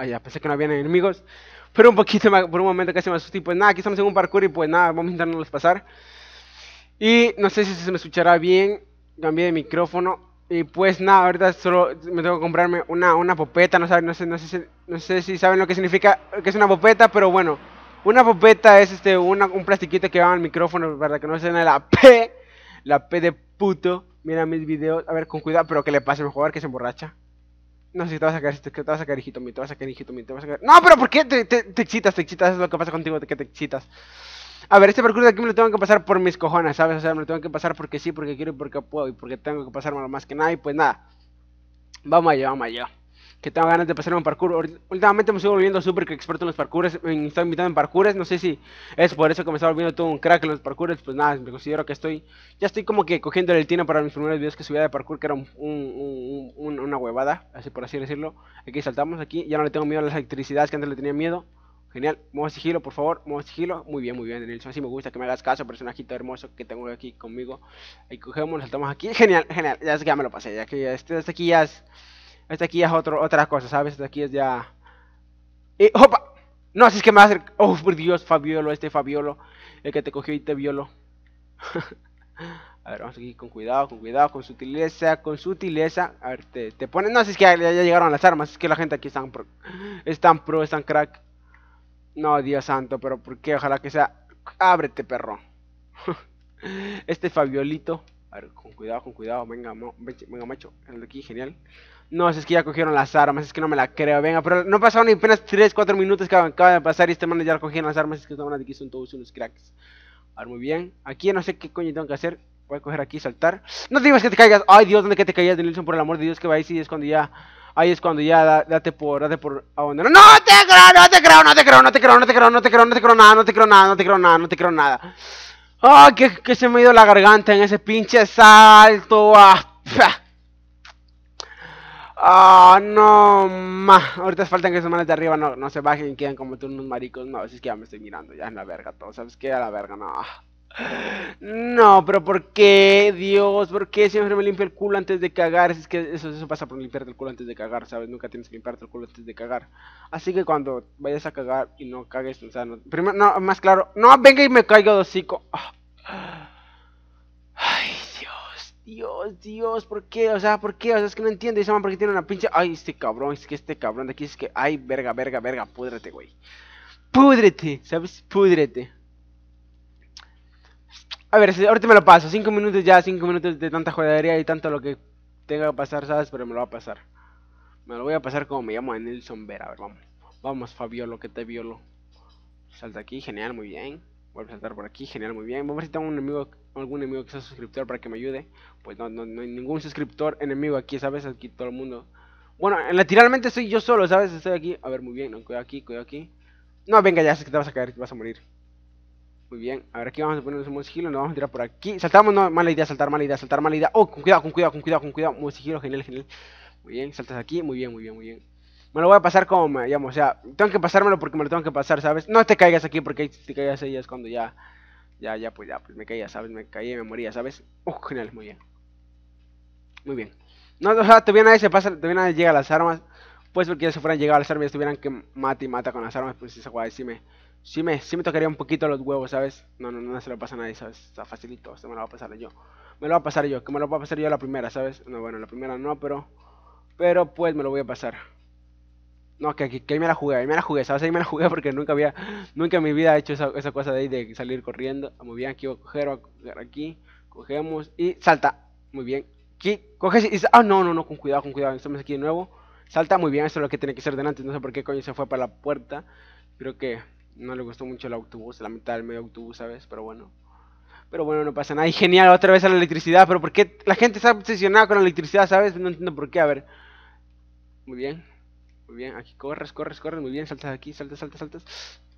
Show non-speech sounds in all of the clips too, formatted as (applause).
Ah, ya, pensé que no habían enemigos. Pero un poquito, por un momento casi me asusté. Pues nada, aquí estamos en un parkour y pues nada, vamos a intentarnos pasar. Y no sé si se me escuchará bien. Cambié de micrófono. Y pues nada, ahorita solo me tengo que comprarme una, una popeta. No, no, sé, no, sé, si saben lo que significa que es una popeta, pero bueno. Una popeta es este una, un plastiquito que va al micrófono verdad que no se la (laughs) P. La P de puto. Mira mis videos. A ver, con cuidado, pero que le pase mejor que se emborracha. No sé si te vas a caer, te, te vas a caer, hijito mío, te vas a caer, hijito mío, te vas a caer. No, pero ¿por qué te, te, te excitas, te excitas? Es lo que pasa contigo, que te excitas. A ver, este percurso de aquí me lo tengo que pasar por mis cojones, ¿sabes? O sea, me lo tengo que pasar porque sí, porque quiero y porque puedo y porque tengo que pasármelo más que nada y pues nada. Vamos allá, vamos allá que tengo ganas de pasar un parkour. Últimamente me estoy volviendo súper experto en los parkours, me estoy invitando en parkours, no sé si es por eso que me estaba volviendo todo un crack en los parkours, pues nada, me considero que estoy, ya estoy como que cogiendo el tino para mis primeros videos que subía de parkour, que era un, una huevada, así por así decirlo. Aquí saltamos, aquí, ya no le tengo miedo a las electricidades que antes le tenía miedo. Genial, modo sigilo, este por favor, modo sigilo. Este muy bien, muy bien, Nelson. Así me gusta que me hagas caso, personajito hermoso que tengo aquí conmigo. Ahí cogemos, saltamos aquí. Genial, genial, ya, ya me lo pasé. Ya que este, aquí ya este aquí es otro, otra cosa, ¿sabes? Este aquí es ya... ¡Opa! No, así es que me va a hacer... ¡Oh, por Dios, Fabiolo! Este Fabiolo. El que te cogió y te violó. (laughs) a ver, vamos aquí con cuidado, con cuidado, con sutileza, con sutileza. A ver, te, te ponen... No, así es que ya, llegaron las armas. Es que la gente aquí están tan pro, están pro, crack. No, Dios santo, pero ¿por qué? Ojalá que sea... ¡Ábrete, perro! (laughs) este Fabiolito... A ver, con cuidado, con cuidado. Venga, venga macho. aquí, genial. No, es que ya cogieron las armas, es que no me la creo. Venga, pero no pasaron ni apenas 3, 4 minutos que acaban de pasar y este man ya cogieron las armas. Es que estaban aquí son todos unos cracks. muy bien. Aquí no sé qué coño tengo que hacer. Voy a coger aquí y saltar. No digas que te caigas. Ay, Dios, ¿dónde que te caías, Nelson? Por el amor de Dios, que va ahí sí es cuando ya... Ahí es cuando ya date por, date por ¡No te creo, no te creo, no te creo, no te creo, no te creo, no te creo, no te creo nada, no te creo nada, no te creo nada, no te creo nada! ¡Ay, que, se me ha ido la garganta en ese pinche salto! ¡Ah! Ah, no, ma. Ahorita faltan que esos manos de arriba no, no se bajen y quedan como tú unos maricos. No, si es que ya me estoy mirando, ya en la verga todo. ¿Sabes qué? A la verga, no. No, pero ¿por qué, Dios? ¿Por qué siempre me limpio el culo antes de cagar? Es que eso, eso pasa por limpiarte el culo antes de cagar, ¿sabes? Nunca tienes que limpiarte el culo antes de cagar. Así que cuando vayas a cagar y no cagues, o sea, no, primero, no, más claro, no, venga y me caigo, de hocico. Ah. Ay, Dios. Dios, Dios, ¿por qué? O sea, ¿por qué? O sea, es que no entiendo. Esa man, porque tiene una pinche. Ay, este cabrón, es que este cabrón de aquí es que. Ay, verga, verga, verga, púdrete, güey. Púdrete, ¿sabes? Púdrete. A ver, ahorita me lo paso. Cinco minutos ya, cinco minutos de tanta jodería y tanto lo que tenga que pasar, ¿sabes? Pero me lo va a pasar. Me lo voy a pasar como me llamo a Nelson Vera. A ver, vamos. Vamos, Fabiolo, que te violo. Salta aquí, genial, muy bien voy a saltar por aquí, genial, muy bien. Vamos a ver si tengo un algún enemigo que sea suscriptor para que me ayude. Pues no, no, no hay ningún suscriptor enemigo aquí, ¿sabes? Aquí todo el mundo. Bueno, eh, lateralmente soy yo solo, ¿sabes? Estoy aquí. A ver, muy bien, cuidado aquí, cuidado aquí. No, venga, ya sé que te vas a caer, te vas a morir. Muy bien, a ver, aquí vamos a poner un sigilo, nos vamos a tirar por aquí. Saltamos, no, mala idea, saltar, mala idea, saltar, mala idea. Oh, con cuidado, con cuidado, con cuidado, con cuidado. Muy genial, genial. Muy bien, saltas aquí, muy bien, muy bien, muy bien me lo voy a pasar como me llamo, o sea, tengo que pasármelo porque me lo tengo que pasar, ¿sabes? No te caigas aquí porque si te caigas ahí es cuando ya, ya, ya, pues ya, pues me caía, ¿sabes? Me caía y me moría, ¿sabes? Uh, genial, muy bien. Muy bien. No, o sea, todavía nadie se pasa, todavía nadie llega las armas, pues porque ya se fueran llegado a las armas y estuvieran que mate y mata con las armas, pues esa guay sí me, sí me, sí me tocaría un poquito los huevos, ¿sabes? No, no, no se lo pasa a nadie, ¿sabes? Está facilito, se me lo va a pasar yo. Me lo va a pasar yo, que me lo va a pasar yo la primera, ¿sabes? No, bueno, la primera no, pero, pero pues me lo voy a pasar. No, que, que, que, ahí me la jugué, ahí me la jugué, ¿sabes? Ahí me la jugué porque nunca había, nunca en mi vida he hecho esa, cosa de ahí de salir corriendo. Muy bien, aquí voy a coger, voy a coger aquí, cogemos y salta. Muy bien, aquí, coges y... Ah, no, no, no, con cuidado, con cuidado, estamos aquí de nuevo. Salta, muy bien, eso es lo que tiene que ser delante, no sé por qué coño se fue para la puerta. Creo que no le gustó mucho el autobús, la mitad del medio autobús, ¿sabes? Pero bueno. Pero bueno, no pasa nada. Y genial, otra vez a la electricidad, pero ¿por qué la gente está obsesionada con la electricidad, ¿sabes? No entiendo por qué, a ver. Muy bien. Muy bien, aquí corres, corres, corres, muy bien, saltas aquí, saltas, saltas, saltas.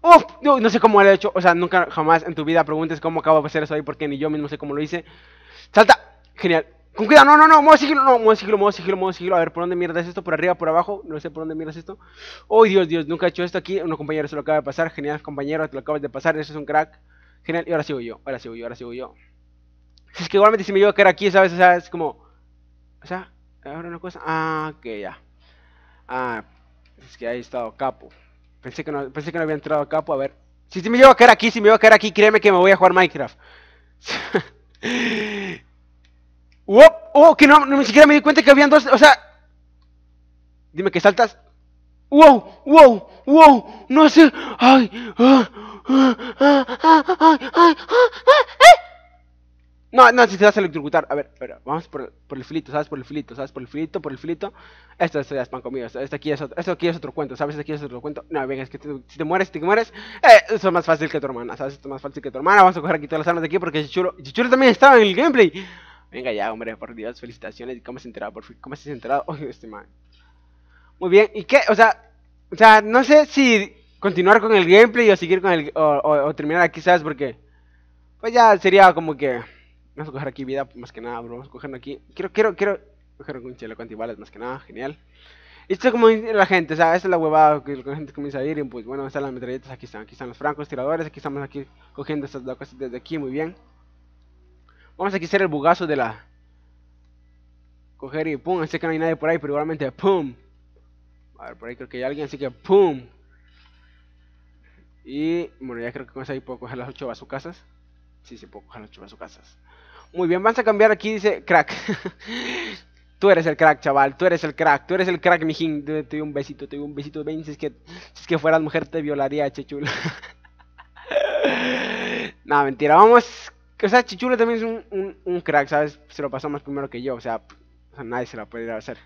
¡Uf! No, no sé cómo lo he hecho, o sea, nunca jamás en tu vida preguntes cómo acabo de hacer eso ahí porque ni yo mismo sé cómo lo hice. ¡Salta! Genial. Con cuidado, no, no, no, modo sigilo, no, modo sigilo, modo sigilo, modo sigilo. A ver, ¿por dónde mierda es esto? ¿Por arriba, por abajo? No sé por dónde mierda es esto. ¡Oh, Dios, Dios! Nunca he hecho esto aquí. Uno compañero se lo acaba de pasar. Genial, compañero, te lo acabas de pasar. Eso es un crack. Genial, y ahora sigo yo, ahora sigo yo, ahora sigo yo. Si es que igualmente si me llevo a caer aquí, ¿sabes? O sea, es como... O sea, ahora una cosa... Ah, que ya. Ah, es pues, que ahí estado capo. Pensé que no, pensé que no había entrado capo. A ver. Si, si me iba a caer aquí, si me iba a caer aquí, créeme que me voy a jugar Minecraft. ¡Wow! (laughs) ¡Oh! Que no, ni siquiera me di cuenta que habían dos. O sea. Dime que saltas. ¡Wow! ¡Wow! ¡Wow! ¡No sé! ¡Ay! ¡Ay! ¡Ay! ¡Ay! ¡Ay! ¡Ay! No, no, si te vas a electrocutar. A ver, vamos por, por, el filito, ¿sabes? Por el filito, ¿sabes? Por el filito, por el filito. Esto, esto ya es pan comido. Esto, aquí es otro, esto aquí es otro cuento, ¿sabes? Esto aquí es otro cuento. No, venga, es que si te mueres, si te mueres, eh, eso es más fácil que tu hermana, ¿sabes? Esto es más fácil que tu hermana. Vamos a coger aquí todas las armas de aquí porque Chichuro, Chichuro también estaba en el gameplay. Venga ya, hombre, por Dios, felicitaciones. ¿Cómo se enterado? Por fin, ¿cómo se enterado? (laughs) Oye, este man. Muy bien, ¿y qué? O sea, o sea, no sé si continuar con el gameplay o seguir con el. o, o terminar aquí, ¿sabes? Porque. Pues ya sería como que. Vamos a coger aquí vida pues, más que nada, bro. Vamos a coger aquí. Quiero, quiero, quiero coger un con antibalas más que nada. Genial. Esto es como la gente, o sea, esta es la huevada que la gente comienza a ir. Y pues bueno, están las metralletas, aquí están, aquí están los francos tiradores. Aquí estamos aquí cogiendo estas cosas desde aquí, muy bien. Vamos a quitar el bugazo de la. Coger y pum, así que no hay nadie por ahí, pero igualmente pum. A ver, por ahí creo que hay alguien, así que pum. Y bueno, ya creo que con eso ahí puedo coger las 8 bazucasas. Sí, sí, puedo coger las 8 bazucasas. Muy bien, vamos a cambiar aquí, dice crack. (laughs) tú eres el crack, chaval, tú eres el crack, tú eres el crack, mijín. Te doy un besito, te doy un besito. Ven, si es que, si es que fueras mujer te violaría, chichula (laughs) Nada, mentira, vamos. O sea, Chichulo también es un, crack, ¿sabes? Se lo pasó más primero que yo, o sea, o nadie se lo puede hacer.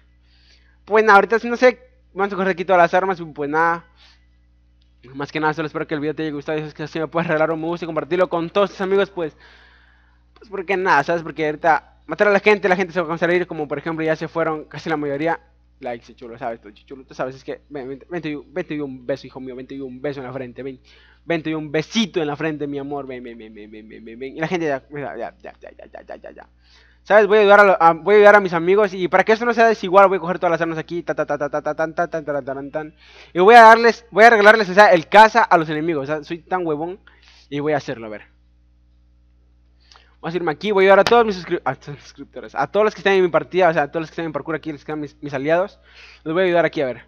Pues nada, ahorita no sé, vamos a correr aquí todas las armas, pues nada. Más que nada, solo espero que el video te haya gustado y es que así me puedes regalar un me gusta y compartirlo con todos tus amigos, pues porque nada, ¿sabes? Porque ahorita matar a la gente, la gente se va a conseguir, como por ejemplo ya se fueron casi la mayoría. Likes, chulo, ¿sabes? Chulo, sabes, es que ven, vente, y un beso, hijo mío, vente y un beso en la frente, ven, vente y un besito en la frente, mi amor, ven, ven, ven, ven, ven, ven, ven. Y la gente ya, ya, ya, ya, ya, ya, ya, ya. ¿Sabes? Voy a, ayudar a, voy a ayudar a mis amigos y para que esto no sea desigual voy a coger todas las armas aquí, ta ta ta ta ta ta ta ta, y voy a darles, voy a regalarles o sea, el caza a los enemigos, o sea, soy tan huevón y voy a hacerlo, a ver. Vamos a irme aquí, voy a ayudar a todos mis suscriptores, a todos los que están en mi partida, o sea, a todos los que están en parkour aquí, los que están mis, aliados. Los voy a ayudar aquí, a ver.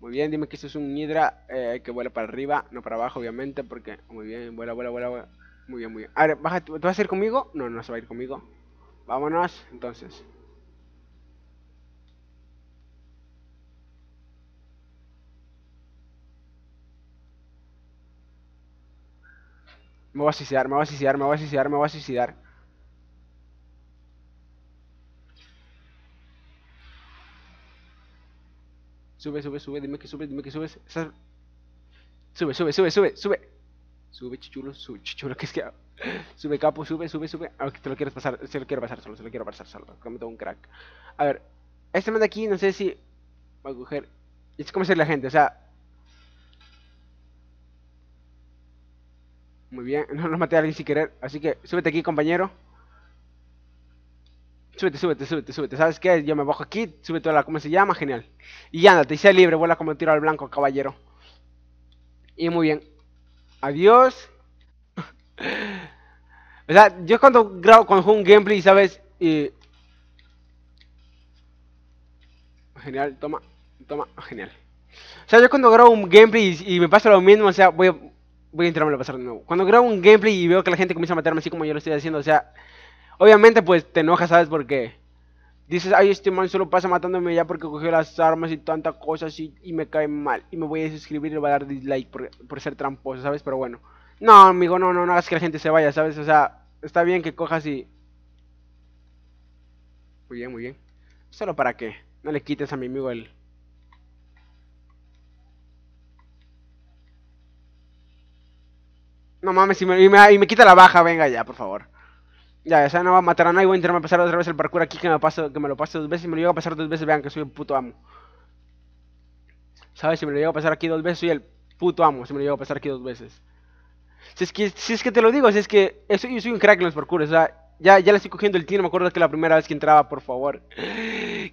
Muy bien, dime que esto es un Nidra eh, que vuela para arriba, no para abajo, obviamente, porque... Muy bien, vuela, vuela, vuela, vuela. Muy bien, muy bien. A ver, baja, vas a ir conmigo? No, no se va a ir conmigo. Vámonos, entonces. Me voy a suicidar, me voy a suicidar, me voy a suicidar, me voy a suicidar. Sube, sube, sube, dime que sube, dime que subes. Sube, sube, sube, sube, sube. Sube, chichulo, sube, chichulo, que es que. Sube, capo, sube, sube, sube. Aunque ah, te lo quiero pasar, se lo quiero pasar solo, se lo quiero pasar solo. Me todo un crack. A ver, este man de aquí, no sé si. Va a coger. Es como ser la gente, o sea, Muy bien, (laughs) no lo maté a alguien sin querer. Así que súbete aquí, compañero. Súbete, súbete, súbete, súbete. ¿Sabes qué? Yo me bajo aquí, súbete a la... ¿Cómo se llama? Genial. Y ándate, y sea libre, vuela como tiro al blanco, caballero. Y muy bien. Adiós. (laughs) o sea, yo cuando grabo con un gameplay, ¿sabes? Y... Genial, toma, toma, genial. O sea, yo cuando grabo un gameplay y, y me pasa lo mismo, o sea, voy a voy a intentarme pasar de nuevo. Cuando grabo un gameplay y veo que la gente comienza a matarme así como yo lo estoy haciendo, o sea, obviamente pues te enojas, ¿sabes por qué? Dices, ay, este man solo pasa matándome ya porque cogió las armas y tanta cosa y me cae mal. Y me voy a suscribir y le voy a dar dislike por, ser tramposo, ¿sabes? Pero bueno. No, amigo, no, no, no hagas que la gente se vaya, ¿sabes? O sea, está bien que cojas y... Muy bien, muy bien. ¿Solo para que No le quites a mi amigo el... No mames, y me, quita la baja, venga ya, por favor. Ya, esa no va a matar a nadie, voy a intentar pasar otra vez el parkour aquí que me, paso, que me lo pase dos veces. Si me lo llego a pasar dos veces, vean que soy un puto amo. ¿Sabes? Si me lo llego a pasar aquí dos veces, soy el puto amo. Si me lo llego a pasar aquí dos veces. Si es que, si es que te lo digo, si es que yo soy un crack en los parkours, o sea, ya, ya le estoy cogiendo el tiro, me acuerdo que la primera vez que entraba, por favor.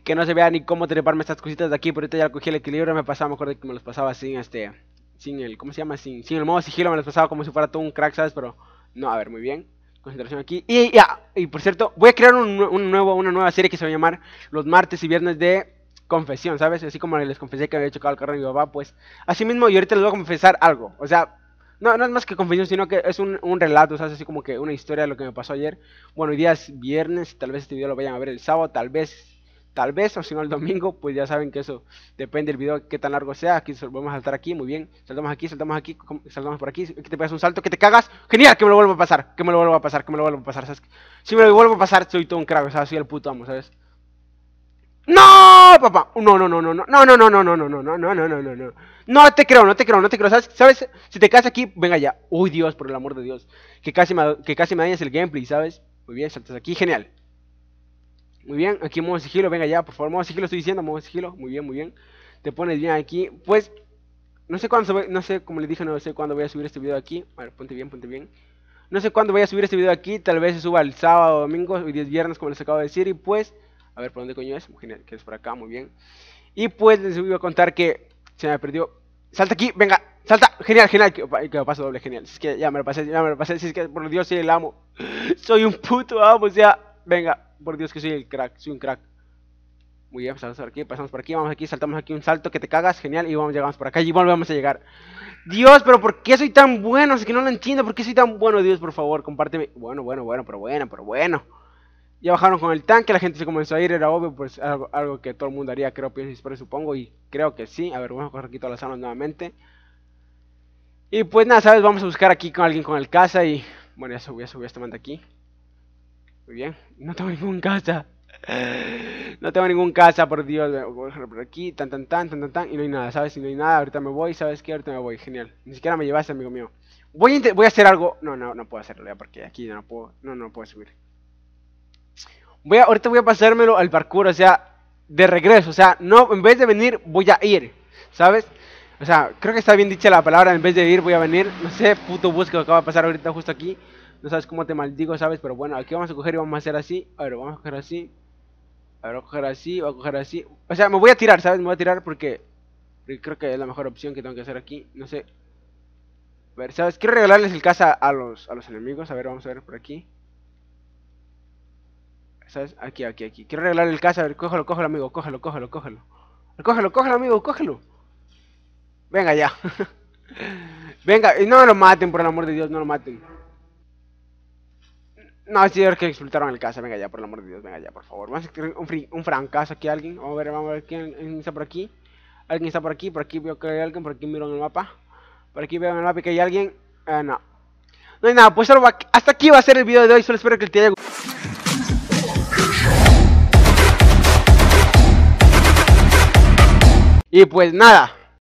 Que no se vea ni cómo treparme estas cositas de aquí, Por ahorita ya cogí el equilibrio, me pasaba, me acuerdo que me los pasaba así, este sin el, ¿cómo se llama? Sin, el modo sigilo me las pasaba como si fuera todo un crack, ¿sabes? Pero no, a ver, muy bien. Concentración aquí. Y ya, y por cierto, voy a crear un, nuevo, una nueva serie que se va a llamar Los martes y viernes de confesión, ¿sabes? Así como les confesé que había chocado el carro de mi papá, pues así mismo y ahorita les voy a confesar algo. O sea, no, no es más que confesión, sino que es un, un relato, ¿sabes? Así como que una historia de lo que me pasó ayer. Bueno, hoy día es viernes, tal vez este video lo vayan a ver el sábado, tal vez tal vez, o si no el domingo, pues ya saben que eso depende del video, qué tan largo sea, aquí volvemos a saltar aquí, muy bien, saltamos aquí, saltamos aquí, saltamos por aquí, que te pegas un salto, que te cagas, genial, que me lo vuelvo a pasar, que me lo vuelvo a pasar, que me lo vuelvo a pasar, ¿sabes? Si me lo vuelvo a pasar, soy todo un crack, o sea, soy el puto amo, ¿sabes? No, papá. No, no, no, no, no, no, no, no, no, no, no, no, no, no, no, no, no. No te creo, no te creo, no te creo. ¿Sabes? ¿Sabes? Si te caes aquí, venga ya. Uy, Dios, por el amor de Dios. Que casi me, que casi me no el gameplay, ¿sabes? Muy bien, saltas aquí, genial. Muy bien, aquí modo sigilo, venga ya, por favor, modo sigilo, estoy diciendo, modo sigilo, muy bien, muy bien. Te pones bien aquí, pues, no sé cuándo, no sé, como le dije, no sé cuándo voy a subir este video aquí. A ver, ponte bien, ponte bien. No sé cuándo voy a subir este video aquí, tal vez se suba el sábado, domingo, y es viernes, como les acabo de decir, y pues, a ver, ¿por dónde coño es? Genial, que es por acá, muy bien. Y pues, les iba a contar que se me perdió. Salta aquí, venga, salta, genial, genial, que, que paso doble, genial. Es que ya me lo pasé, ya me lo pasé, si es que por Dios, sí, el amo. (gasps) Soy un puto amo, o sea, venga, por Dios que soy el crack, soy un crack. Muy bien, pasamos pues, por aquí, pasamos por aquí, vamos aquí, saltamos aquí un salto que te cagas, genial, y vamos, llegamos por acá y volvemos a llegar. Dios, pero ¿por qué soy tan bueno? Es que no lo entiendo, ¿por qué soy tan bueno? Dios, por favor, compárteme. Bueno, bueno, bueno, pero bueno, pero bueno. Ya bajaron con el tanque, la gente se comenzó a ir, era obvio, pues algo, que todo el mundo haría, creo, pienso y supongo, y creo que sí. A ver, vamos a correr aquí todas las armas nuevamente. Y pues nada, sabes, vamos a buscar aquí con alguien con el caza y... Bueno, ya subí, ya subí este man de aquí. Muy bien. No tengo ningún casa. No tengo ningún casa, por Dios. por aquí, tan, tan, tan, tan, tan, tan. Y no hay nada, ¿sabes? Y no hay nada. Ahorita me voy, ¿sabes qué? Ahorita me voy. Genial. Ni siquiera me llevaste, amigo mío. Voy a, voy a hacer algo. No, no, no puedo hacerlo ya porque aquí no puedo. No, no puedo subir. Voy ahorita voy a pasármelo al parkour, o sea, de regreso. O sea, no, en vez de venir, voy a ir. ¿Sabes? O sea, creo que está bien dicha la palabra. En vez de ir, voy a venir. No sé, puto bus que acaba de pasar ahorita justo aquí no sabes cómo te maldigo, ¿sabes? Pero bueno, aquí vamos a coger y vamos a hacer así. A ver, vamos a coger así. A ver, voy a coger así, voy a coger así. O sea, me voy a tirar, ¿sabes? Me voy a tirar porque, creo que es la mejor opción que tengo que hacer aquí. No sé. A ver, ¿sabes? Quiero regalarles el caza a los, a los enemigos. A ver, vamos a ver por aquí. ¿Sabes? Aquí, aquí, aquí. Quiero regalar el caza. A ver, cógelo, cógelo, amigo. Cógelo, cógelo, cógelo. Cógelo, cógelo, amigo, cógelo. Venga ya. (laughs) Venga, y no lo maten, por el amor de Dios, no lo maten. No, es cierto que explotaron el casa. Venga ya, por el amor de Dios, venga ya, por favor. Vamos a hacer un, un francazo aquí alguien. Vamos a ver, vamos a ver quién, está por aquí. Alguien está por aquí, por aquí veo que hay alguien, por aquí miro en el mapa. Por aquí veo en el mapa que hay alguien. Ah, no. No hay nada, pues hasta aquí va a ser el video de hoy. Solo espero que les haya gustado. Y pues nada.